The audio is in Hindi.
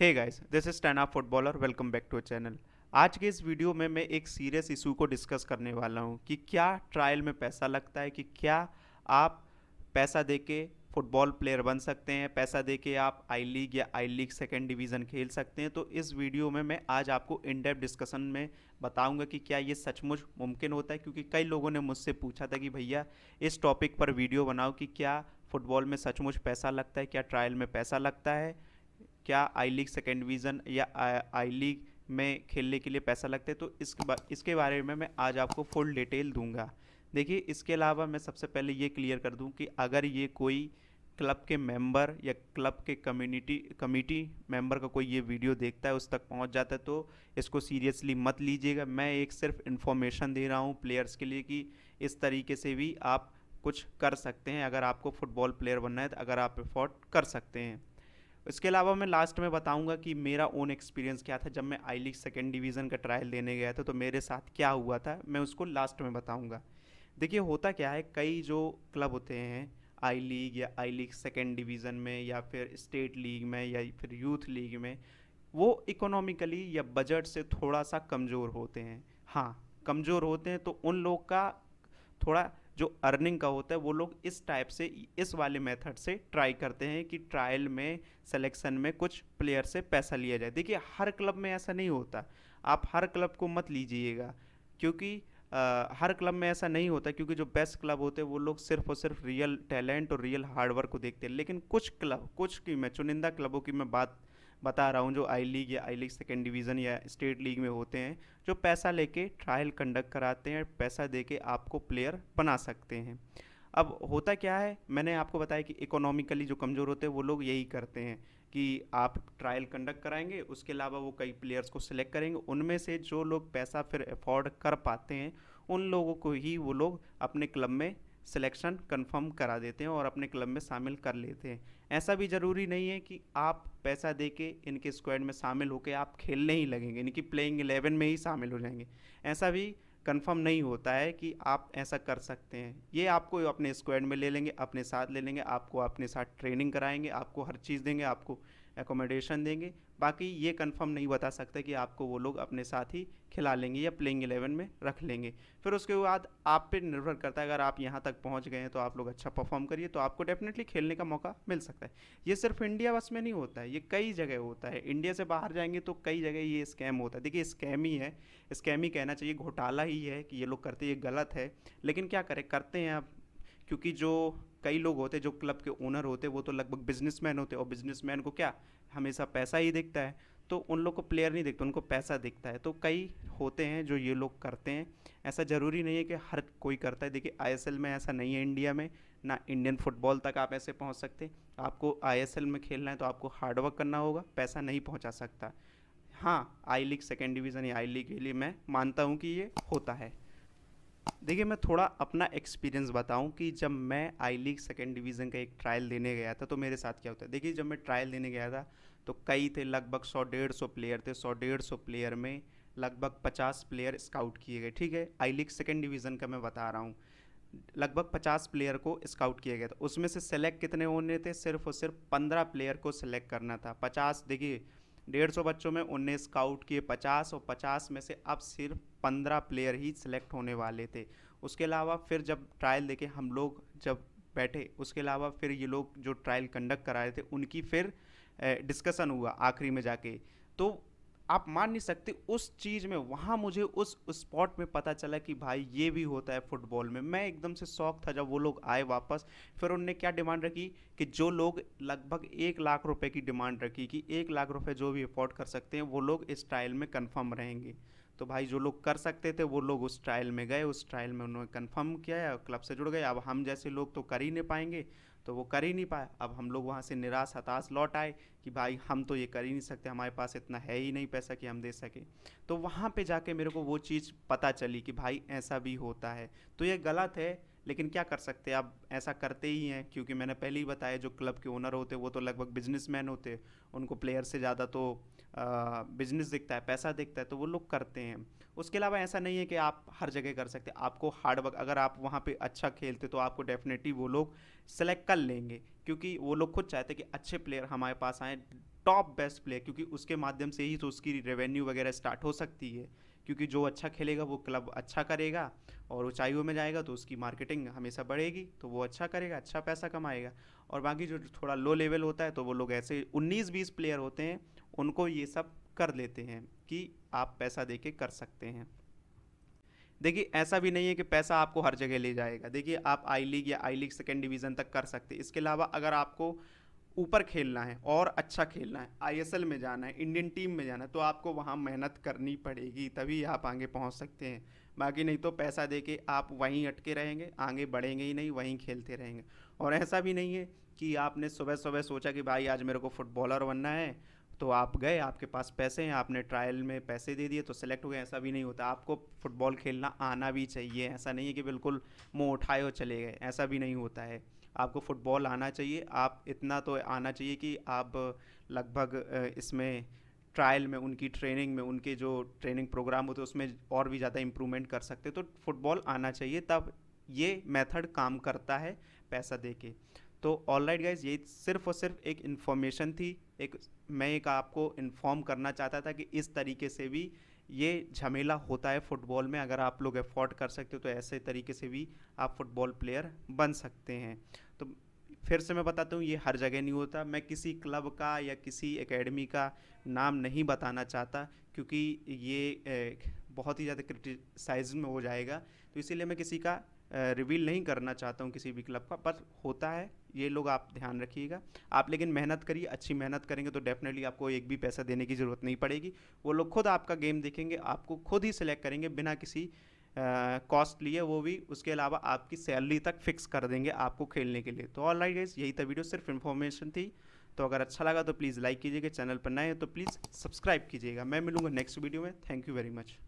hey guys this is up footballer welcome back to channel आज के इस वीडियो में मैं एक सीरियस इशू को डिस्कस करने वाला हूँ कि क्या ट्रायल में पैसा लगता है कि क्या आप पैसा दे के फुटबॉल प्लेयर बन सकते हैं पैसा दे के आप आई लीग या आई लीग सेकेंड डिवीज़न खेल सकते हैं तो इस वीडियो में मैं आज आपको इन डेप डिस्कशन में बताऊंगा कि क्या ये सचमुच मुमकिन होता है क्योंकि कई लोगों ने मुझसे पूछा था कि भैया इस टॉपिक पर वीडियो बनाओ कि क्या फुटबॉल में सचमुच पैसा लगता है क्या ट्रायल में पैसा लगता है क्या आई लीग सेकेंड डिवीज़न या आई लीग में खेलने के लिए पैसा लगता है तो इस बा, इसके बारे में मैं आज आपको फुल डिटेल दूंगा देखिए इसके अलावा मैं सबसे पहले ये क्लियर कर दूं कि अगर ये कोई क्लब के मेंबर या क्लब के कम्युनिटी कमेटी मेंबर का कोई ये वीडियो देखता है उस तक पहुंच जाता है तो इसको सीरियसली मत लीजिएगा मैं एक सिर्फ इन्फॉर्मेशन दे रहा हूँ प्लेयर्स के लिए कि इस तरीके से भी आप कुछ कर सकते हैं अगर आपको फुटबॉल प्लेयर बनना है तो अगर आप एफोर्ड कर सकते हैं इसके अलावा मैं लास्ट में बताऊँगा कि मेरा ओन एक्सपीरियंस क्या था जब मैं आई लीग सेकेंड डिवीज़न का ट्रायल देने गया था तो मेरे साथ क्या हुआ था मैं उसको लास्ट में बताऊँगा देखिए होता क्या है कई जो क्लब होते हैं आई लीग या आई लीग सेकेंड डिवीज़न में या फिर स्टेट लीग में या फिर यूथ लीग में वो इकोनॉमिकली या बजट से थोड़ा सा कमज़ोर होते हैं हाँ कमज़ोर होते हैं तो उन लोग का थोड़ा जो अर्निंग का होता है वो लोग इस टाइप से इस वाले मेथड से ट्राई करते हैं कि ट्रायल में सिलेक्शन में कुछ प्लेयर से पैसा लिया जाए देखिए हर क्लब में ऐसा नहीं होता आप हर क्लब को मत लीजिएगा क्योंकि आ, हर क्लब में ऐसा नहीं होता क्योंकि जो बेस्ट क्लब होते हैं वो लोग सिर्फ और सिर्फ रियल टैलेंट और रियल हार्डवर्क को देखते हैं लेकिन कुछ क्लब कुछ की मैं चुनिंदा क्लबों की मैं बात बता रहा हूँ जो आई लीग या आई लीग सेकेंड डिवीज़न या स्टेट लीग में होते हैं जो पैसा लेके ट्रायल कंडक्ट कराते हैं पैसा दे के आपको प्लेयर बना सकते हैं अब होता क्या है मैंने आपको बताया कि इकोनॉमिकली जो कमज़ोर होते हैं वो लोग यही करते हैं कि आप ट्रायल कंडक्ट कराएंगे उसके अलावा वो कई प्लेयर्स को सिलेक्ट करेंगे उनमें से जो लोग पैसा फिर अफोर्ड कर पाते हैं उन लोगों को ही वो लोग अपने क्लब में सिलेक्शन कंफर्म करा देते हैं और अपने क्लब में शामिल कर लेते हैं ऐसा भी ज़रूरी नहीं है कि आप पैसा दे के इनके स्क्वाड में शामिल होकर आप खेलने ही लगेंगे इनकी प्लेइंग एलेवन में ही शामिल हो जाएंगे ऐसा भी कंफर्म नहीं होता है कि आप ऐसा कर सकते हैं ये आपको अपने स्क्वाड में ले लेंगे अपने साथ ले लेंगे आपको अपने साथ ट्रेनिंग कराएंगे आपको हर चीज़ देंगे आपको एकोमोडेशन देंगे बाकी ये कंफर्म नहीं बता सकते कि आपको वो लोग अपने साथ ही खिला लेंगे या प्लेइंग एलेवन में रख लेंगे फिर उसके बाद आप पे निर्भर करता है अगर आप यहाँ तक पहुँच गए हैं तो आप लोग अच्छा परफॉर्म करिए तो आपको डेफिनेटली खेलने का मौका मिल सकता है ये सिर्फ इंडिया बस में नहीं होता है ये कई जगह होता है इंडिया से बाहर जाएंगे तो कई जगह ये स्कैम होता है देखिए स्कैम ही है स्कैम ही कहना चाहिए घोटाला ही है कि ये लोग करते ये गलत है लेकिन क्या करें करते हैं अब क्योंकि जो कई लोग होते जो क्लब के ओनर होते वो तो लगभग बिजनेसमैन होते और बिजनेसमैन को क्या हमेशा पैसा ही दिखता है तो उन लोग को प्लेयर नहीं दिखता उनको पैसा दिखता है तो कई होते हैं जो ये लोग करते हैं ऐसा ज़रूरी नहीं है कि हर कोई करता है देखिए आईएसएल में ऐसा नहीं है इंडिया में ना इंडियन फुटबॉल तक आप ऐसे पहुंच सकते आपको आईएसएल में खेलना है तो आपको हार्डवर्क करना होगा पैसा नहीं पहुंचा सकता हाँ आई लीग सेकेंड डिवीज़न या आई लीग के लिए मैं मानता हूँ कि ये होता है देखिए मैं थोड़ा अपना एक्सपीरियंस बताऊं कि जब मैं आई लीग सेकेंड डिवीज़न का एक ट्रायल देने गया था तो मेरे साथ क्या होता है देखिए जब मैं ट्रायल देने गया था तो कई थे लगभग सौ डेढ़ सौ प्लेयर थे सौ डेढ़ सौ प्लेयर में लगभग पचास प्लेयर स्काउट किए गए ठीक है आई लीग सेकेंड डिवीज़न का मैं बता रहा हूँ लगभग पचास प्लेयर को स्काउट किया गया था उसमें से सेलेक्ट कितने होने थे सिर्फ और सिर्फ पंद्रह प्लेयर को सिलेक्ट करना था पचास देखिए डेढ़ सौ बच्चों में उनने स्काउट किए पचास और पचास में से अब सिर्फ पंद्रह प्लेयर ही सिलेक्ट होने वाले थे उसके अलावा फिर जब ट्रायल देखे हम लोग जब बैठे उसके अलावा फिर ये लोग जो ट्रायल कंडक्ट करा रहे थे उनकी फिर डिस्कसन हुआ आखिरी में जाके तो आप मान नहीं सकते उस चीज़ में वहाँ मुझे उस स्पॉट में पता चला कि भाई ये भी होता है फुटबॉल में मैं एकदम से शौक था जब वो लोग आए वापस फिर उनने क्या डिमांड रखी कि जो लोग लगभग एक लाख रुपए की डिमांड रखी कि एक लाख रुपए जो भी अफोर्ड कर सकते हैं वो लोग इस ट्रायल में कंफर्म रहेंगे तो भाई जो लोग कर सकते थे वो लोग उस ट्रायल में गए उस ट्रायल में उन्होंने कन्फर्म किया क्लब से जुड़ गए अब हम जैसे लोग तो कर ही नहीं पाएंगे तो वो कर ही नहीं पाया अब हम लोग वहाँ से निराश हताश लौट आए कि भाई हम तो ये कर ही नहीं सकते हमारे पास इतना है ही नहीं पैसा कि हम दे सकें तो वहाँ पे जाके मेरे को वो चीज़ पता चली कि भाई ऐसा भी होता है तो ये गलत है लेकिन क्या कर सकते आप ऐसा करते ही हैं क्योंकि मैंने पहले ही बताया जो क्लब के ओनर होते वो तो लगभग बिजनेसमैन होते उनको प्लेयर से ज़्यादा तो बिजनेस दिखता है पैसा दिखता है तो वो लोग करते हैं उसके अलावा ऐसा नहीं है कि आप हर जगह कर सकते आपको हार्डवर्क अगर आप वहाँ पर अच्छा खेलते तो आपको डेफिनेटली वो लोग सेलेक्ट कर लेंगे क्योंकि वो लोग खुद चाहते कि अच्छे प्लेयर हमारे पास आएँ टॉप बेस्ट प्लेयर क्योंकि उसके माध्यम से ही तो उसकी रेवेन्यू वगैरह स्टार्ट हो सकती है क्योंकि जो अच्छा खेलेगा वो क्लब अच्छा करेगा और ऊँचाइयों में जाएगा तो उसकी मार्केटिंग हमेशा बढ़ेगी तो वो अच्छा करेगा अच्छा पैसा कमाएगा और बाकी जो थोड़ा लो लेवल होता है तो वो लोग ऐसे उन्नीस बीस प्लेयर होते हैं उनको ये सब कर लेते हैं कि आप पैसा दे के कर सकते हैं देखिए ऐसा भी नहीं है कि पैसा आपको हर जगह ले जाएगा देखिए आप आई लीग या आई लीग सेकेंड डिवीज़न तक कर सकते इसके अलावा अगर आपको ऊपर खेलना है और अच्छा खेलना है आईएसएल में जाना है इंडियन टीम में जाना है तो आपको वहाँ मेहनत करनी पड़ेगी तभी आप आगे पहुँच सकते हैं बाकी नहीं तो पैसा दे के आप वहीं अटके रहेंगे आगे बढ़ेंगे ही नहीं वहीं खेलते रहेंगे और ऐसा भी नहीं है कि आपने सुबह सुबह सोचा कि भाई आज मेरे को फुटबॉलर बनना है तो आप गए आपके पास पैसे हैं आपने ट्रायल में पैसे दे दिए तो सेलेक्ट हो गए ऐसा भी नहीं होता आपको फुटबॉल खेलना आना भी चाहिए ऐसा नहीं है कि बिल्कुल मुँह उठाए हो चले गए ऐसा भी नहीं होता है आपको फ़ुटबॉल आना चाहिए आप इतना तो आना चाहिए कि आप लगभग इसमें ट्रायल में उनकी ट्रेनिंग में उनके जो ट्रेनिंग प्रोग्राम होते हैं उसमें और भी ज़्यादा इम्प्रूवमेंट कर सकते तो फुटबॉल आना चाहिए तब ये मेथड काम करता है पैसा दे के तो ऑल राइट गाइज ये सिर्फ और सिर्फ एक इन्फॉर्मेशन थी एक मैं एक आपको इन्फॉर्म करना चाहता था कि इस तरीके से भी ये झमेला होता है फुटबॉल में अगर आप लोग एफोर्ड कर सकते हो तो ऐसे तरीके से भी आप फुटबॉल प्लेयर बन सकते हैं तो फिर से मैं बताता हूँ ये हर जगह नहीं होता मैं किसी क्लब का या किसी एकेडमी का नाम नहीं बताना चाहता क्योंकि ये बहुत ही ज़्यादा क्रिटिसाइज में हो जाएगा तो इसीलिए मैं किसी का रिवील नहीं करना चाहता हूँ किसी भी क्लब का पर होता है ये लोग आप ध्यान रखिएगा आप लेकिन मेहनत करिए अच्छी मेहनत करेंगे तो डेफिनेटली आपको एक भी पैसा देने की ज़रूरत नहीं पड़ेगी वो लोग खुद आपका गेम देखेंगे आपको खुद ही सिलेक्ट करेंगे बिना किसी कॉस्ट लिए वो भी उसके अलावा आपकी सैलरी तक फिक्स कर देंगे आपको खेलने के लिए तो ऑल राइट गाइज यही था वीडियो सिर्फ इन्फॉर्मेशन थी तो अगर अच्छा लगा तो प्लीज़ लाइक कीजिएगा चैनल पर नए हैं तो प्लीज़ सब्सक्राइब कीजिएगा मैं मिलूंगा नेक्स्ट वीडियो में थैंक यू वेरी मच